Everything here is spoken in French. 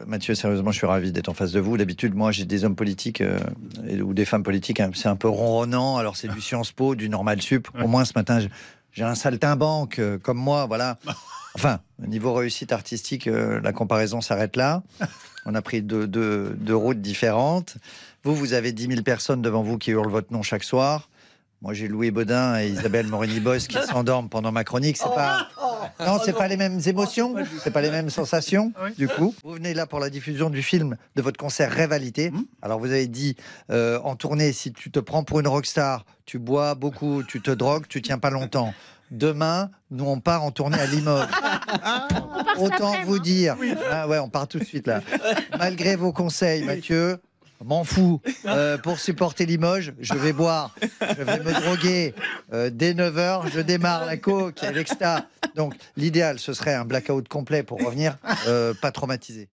Euh, Mathieu, sérieusement, je suis ravi d'être en face de vous. D'habitude, moi, j'ai des hommes politiques euh, ou des femmes politiques, hein, c'est un peu ronronnant. Alors, c'est du Sciences Po, du Normal Sup. Au moins, ce matin, j'ai un saltimbanque euh, comme moi, voilà. Enfin, niveau réussite artistique, la comparaison s'arrête là. On a pris deux, routes différentes. Vous, vous avez 10 000 personnes devant vous qui hurlent votre nom chaque soir. Moi, j'ai Louis Baudin et Isabelle Morini-Boss qui s'endorment pendant ma chronique. C'est oh. pas. Oh. Non, c'est pas les mêmes émotions, c'est pas les mêmes sensations. Ah du coup, vous venez là pour la diffusion du film de votre concert Révalité hmm. Alors vous avez dit euh, en tournée, si tu te prends pour une rockstar, tu bois beaucoup, tu te drogues, tu tiens pas longtemps. Demain, nous on part en tournée à Limoges. Autant vous dire, ah ouais, on part tout de suite là. Malgré vos conseils, Mathieu, m'en fous. Euh, pour supporter Limoges, je vais boire, je vais me droguer. Euh, dès 9h, je démarre la coke à Donc l'idéal, ce serait un blackout complet pour revenir, euh, pas traumatisé.